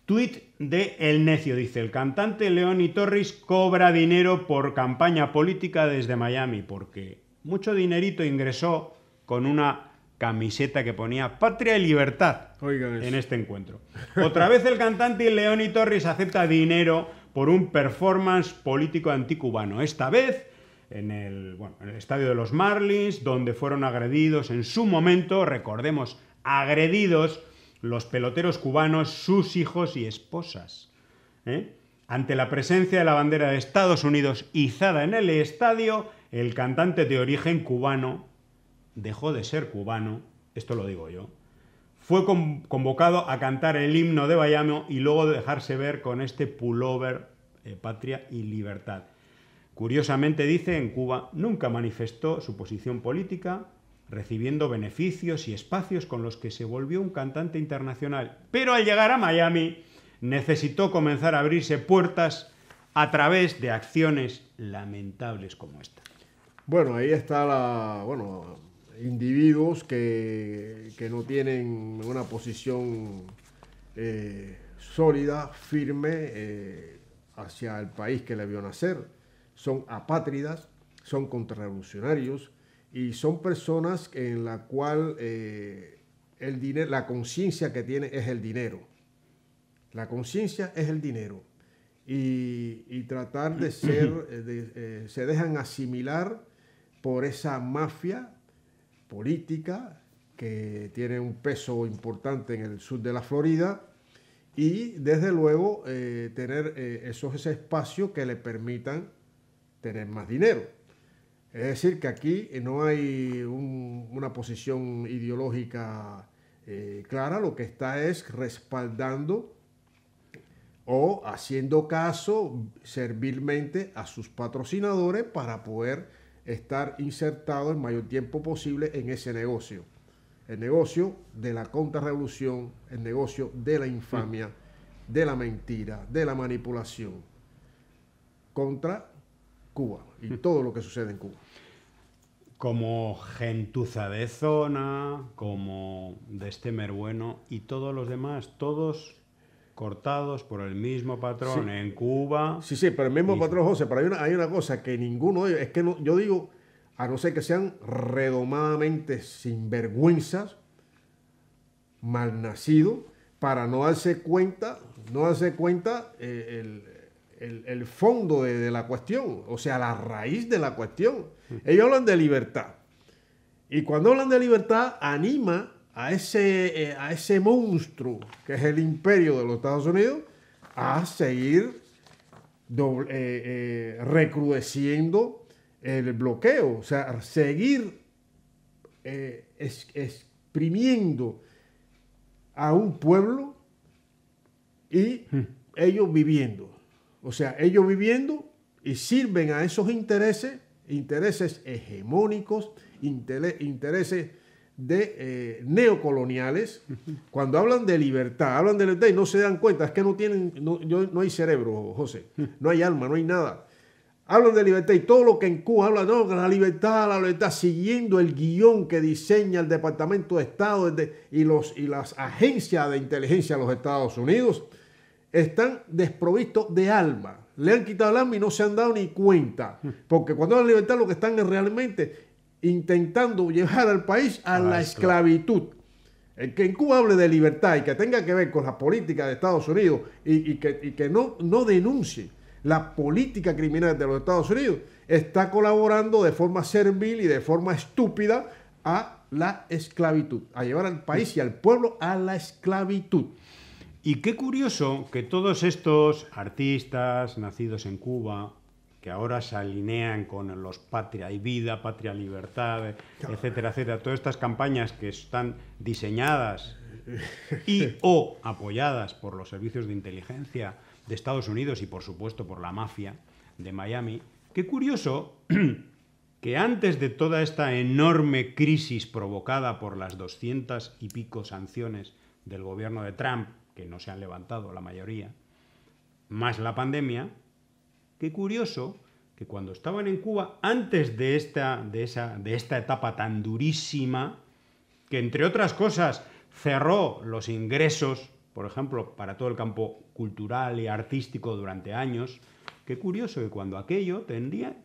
Tweet de El Necio dice, el cantante Leoni Torres cobra dinero por campaña política desde Miami, porque mucho dinerito ingresó con una camiseta que ponía Patria y Libertad en este encuentro. Otra vez el cantante Leoni Torres acepta dinero por un performance político anticubano, esta vez en el, bueno, en el estadio de los Marlins, donde fueron agredidos en su momento, recordemos, agredidos los peloteros cubanos, sus hijos y esposas. ¿eh? Ante la presencia de la bandera de Estados Unidos izada en el estadio, el cantante de origen cubano dejó de ser cubano, esto lo digo yo, fue convocado a cantar el himno de Bayamo y luego dejarse ver con este pullover eh, Patria y Libertad. Curiosamente dice, en Cuba nunca manifestó su posición política, recibiendo beneficios y espacios con los que se volvió un cantante internacional. Pero al llegar a Miami necesitó comenzar a abrirse puertas a través de acciones lamentables como esta. Bueno, ahí está la, bueno, individuos que, no tienen una posición eh, sólida, firme eh, hacia el país que le vio nacer. Son apátridas, son contrarrevolucionarios, y son personas en la cual eh, el dinero, la conciencia que tiene es el dinero. La conciencia es el dinero. Y, tratar de ser, eh, eh, se dejan asimilar por esa mafia política que tiene un peso importante en el sur de la Florida y desde luego tener esos espacios que le permitan tener más dinero. Es decir, que aquí no hay una posición ideológica eh, clara, lo que está es respaldando o haciendo caso servilmente a sus patrocinadores para poder estar insertado el mayor tiempo posible en ese negocio. El negocio de la contrarrevolución, el negocio de la infamia, de la mentira, de la manipulación contra Cuba y todo lo que sucede en Cuba como gentuza de zona, como de este bueno y todos los demás, todos cortados por el mismo patrón en Cuba. Sí, sí, pero el mismo patrón, José, pero hay una, hay una cosa que ninguno es que yo digo, a no ser que sean redomadamente sinvergüenzas, malnacidos, para no darse cuenta, no darse cuenta eh, el, el, fondo de, la cuestión, o sea, la raíz de la cuestión. Ellos hablan de libertad. Y cuando hablan de libertad, anima a ese, eh, a ese monstruo que es el imperio de los Estados Unidos a seguir eh, eh, recrudeciendo el bloqueo, o sea, seguir exprimiendo a un pueblo y hmm. ellos viviendo. O sea, ellos viviendo y sirven a esos intereses, intereses hegemónicos, intereses de eh, neocoloniales, cuando hablan de libertad, hablan de libertad y no se dan cuenta, es que no tienen, no, hay cerebro, José, no hay alma, no hay nada. Hablan de libertad y todo lo que en Cuba habla, no, la libertad, la libertad, siguiendo el guión que diseña el Departamento de Estado y, los, y las agencias de inteligencia de los Estados Unidos, están desprovistos de alma. Le han quitado el alma y no se han dado ni cuenta. Hmm. Porque cuando la libertad lo que están es realmente intentando llevar al país a la esclavitud. El que en Cuba hable de libertad y que tenga que ver con la política de Estados Unidos y, que, no, no denuncie la política criminal de los Estados Unidos, está colaborando de forma servil y de forma estúpida a la esclavitud, a llevar al país y al pueblo a la esclavitud. Y qué curioso que todos estos artistas nacidos en Cuba, que ahora se alinean con los patria y vida, patria libertad, etcétera, etcétera, todas estas campañas que están diseñadas y o apoyadas por los servicios de inteligencia de Estados Unidos y por supuesto por la mafia de Miami, qué curioso que antes de toda esta enorme crisis provocada por las doscientas y pico sanciones del gobierno de Trump, que no se han levantado la mayoría, más la pandemia, qué curioso que cuando estaban en Cuba, antes de esta, de esta etapa tan durísima, que entre otras cosas cerró los ingresos, por ejemplo, para todo el campo cultural y artístico durante años, qué curioso que cuando aquello tendía,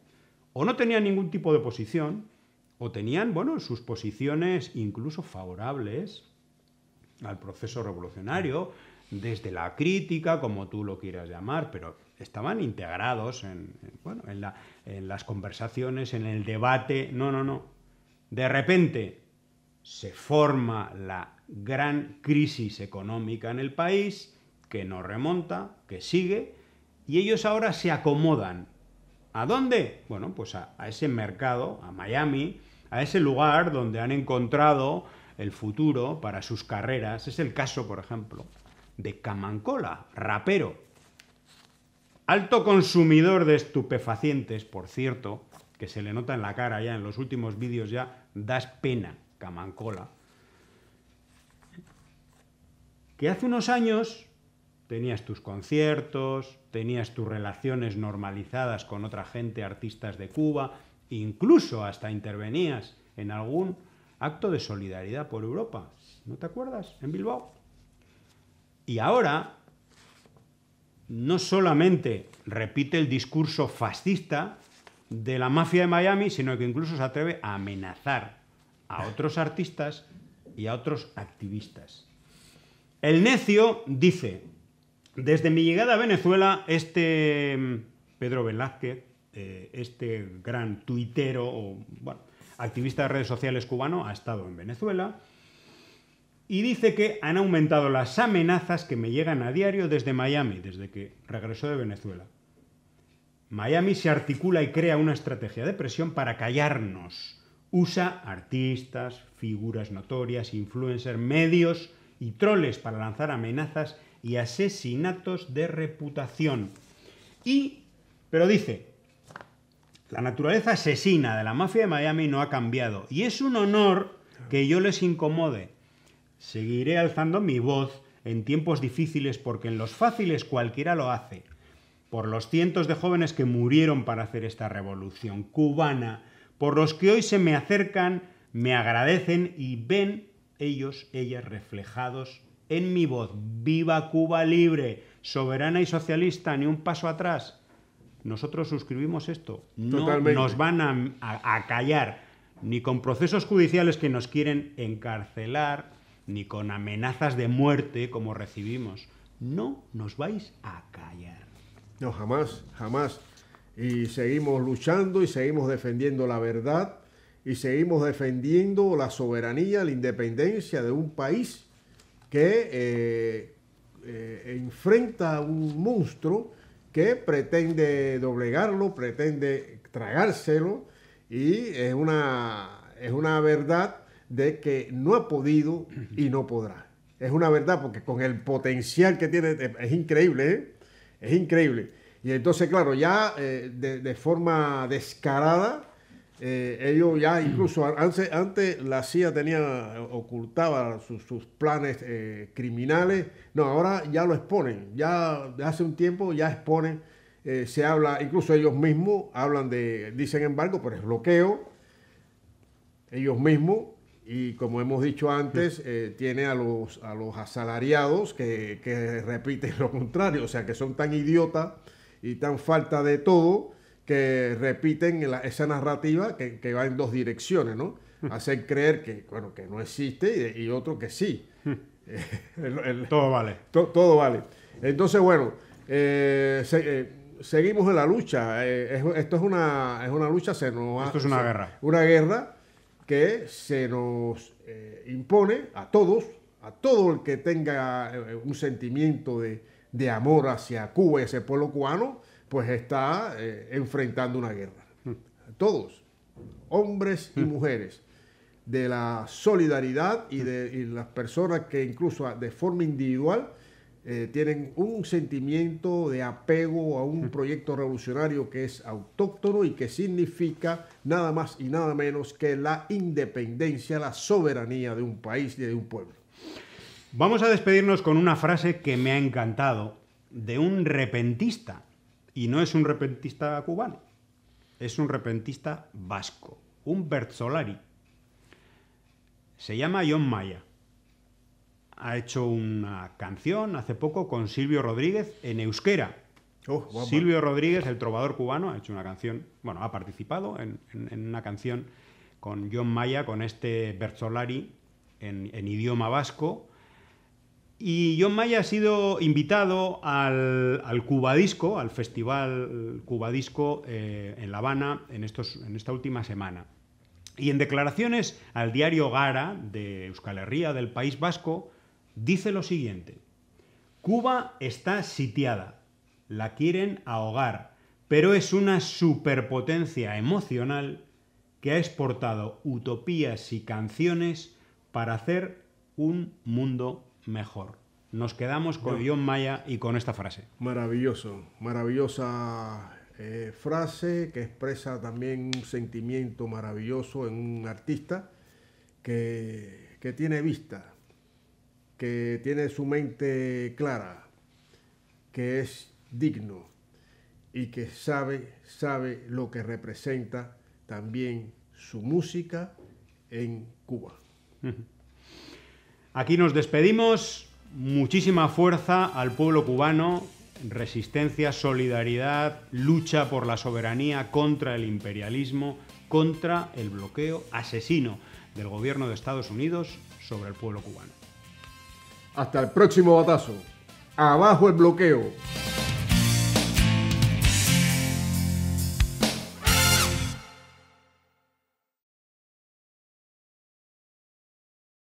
o no tenían ningún tipo de posición, o tenían, bueno, sus posiciones incluso favorables al proceso revolucionario, desde la crítica, como tú lo quieras llamar, pero estaban integrados en, bueno, en, las conversaciones, en el debate. No, no, no. De repente se forma la gran crisis económica en el país, que no remonta, que sigue, y ellos ahora se acomodan. ¿A dónde? Bueno, pues a ese mercado, a Miami, a ese lugar donde han encontrado el futuro para sus carreras. Es el caso, por ejemplo, de Camancola, rapero, alto consumidor de estupefacientes, por cierto, que se le nota en la cara ya en los últimos vídeos ya, das pena, Camancola, que hace unos años tenías tus conciertos, tenías tus relaciones normalizadas con otra gente, artistas de Cuba, incluso hasta intervenías en algún acto de solidaridad por Europa. ¿No te acuerdas? En Bilbao. Y ahora no solamente repite el discurso fascista de la mafia de Miami, sino que incluso se atreve a amenazar a otros artistas y a otros activistas. El necio dice, desde mi llegada a Venezuela, este mm, Pedro Velázquez, eh, este gran tuitero, o, bueno, activista de redes sociales cubano, ha estado en Venezuela. Y dice que han aumentado las amenazas que me llegan a diario desde Miami, desde que regresó de Venezuela. Miami se articula y crea una estrategia de presión para callarnos. Usa artistas, figuras notorias, influencers, medios y troles para lanzar amenazas y asesinatos de reputación. Y, pero dice, la naturaleza asesina de la mafia de Miami no ha cambiado y es un honor que yo les incomode. Seguiré alzando mi voz en tiempos difíciles porque en los fáciles cualquiera lo hace. Por los cientos de jóvenes que murieron para hacer esta revolución cubana, por los que hoy se me acercan, me agradecen y ven ellos, ellas reflejados en mi voz. Viva Cuba libre, soberana y socialista, ni un paso atrás nosotros suscribimos esto. No nos van a, callar ni con procesos judiciales que nos quieren encarcelar, ni con amenazas de muerte como recibimos. No nos vais a callar. No, jamás, jamás. Y seguimos luchando y seguimos defendiendo la verdad y seguimos defendiendo la soberanía, la independencia de un país que eh, eh, enfrenta a un monstruo que pretende doblegarlo, pretende tragárselo y es una, es una verdad de que no ha podido y no podrá. Es una verdad porque con el potencial que tiene es increíble, ¿eh? es increíble. Y entonces, claro, ya eh, de, forma descarada eh, ellos ya mm. incluso antes, antes, la CIA tenía eh, ocultaba sus, planes eh, criminales. No, ahora ya lo exponen. Ya hace un tiempo ya exponen. se habla, incluso ellos mismos hablan de, dicen embargo, pero es bloqueo. Ellos mismos y como hemos dicho antes, mm. tiene a los, a los asalariados que, que, repiten lo contrario, o sea, que son tan idiotas y tan falta de todo que repiten esa narrativa que, va en dos direcciones, ¿no? Hmm. Hacer creer que, bueno, que no existe y, otro que sí. Hmm. todo vale. todo vale. Entonces, bueno, eh, eh, seguimos en la lucha. Eh, esto es una, es una lucha, se nos... Esto es una guerra. Una guerra que se nos impone a todos, a todo el que tenga un sentimiento de, de amor hacia Cuba y hacia el pueblo cubano, pues está eh, enfrentando una guerra. Todos, hombres y mm. mujeres, de la solidaridad y de las personas que incluso ah, de forma individual eh, tienen un sentimiento de apego a un mm. proyecto revolucionario que es autóctono y que significa nada más y nada menos que la independencia, la soberanía de un país y de un pueblo. Vamos a despedirnos con una frase que me ha encantado de un repentista y no es un repentista cubano, es un repentista vasco, un Bertzolari. Se llama John Maya. Ha hecho una canción hace poco con Silvio Rodríguez en euskera. Oh, Silvio Rodríguez, el trovador cubano, ha hecho una canción, bueno, ha participado en, una canción con John Maya, con este Bertzolari en idioma vasco, y John Maya ha sido invitado al, Cubadisco, al Festival Cubadisco eh, en La Habana en, en esta última semana. Y en declaraciones al diario Gara de Euskal Herria, del País Vasco, dice lo siguiente. Cuba está sitiada, la quieren ahogar, pero es una superpotencia emocional que ha exportado utopías y canciones para hacer un mundo mejor. Nos quedamos con no. Maya y con esta frase. Maravilloso, maravillosa eh, frase que expresa también un sentimiento maravilloso en un artista que, que tiene vista, que tiene su mente clara, que es digno y que sabe, sabe lo que representa también su música en Cuba. Aquí nos despedimos. Muchísima fuerza al pueblo cubano, resistencia, solidaridad, lucha por la soberanía contra el imperialismo, contra el bloqueo asesino del gobierno de Estados Unidos sobre el pueblo cubano. Hasta el próximo batazo. Abajo el bloqueo.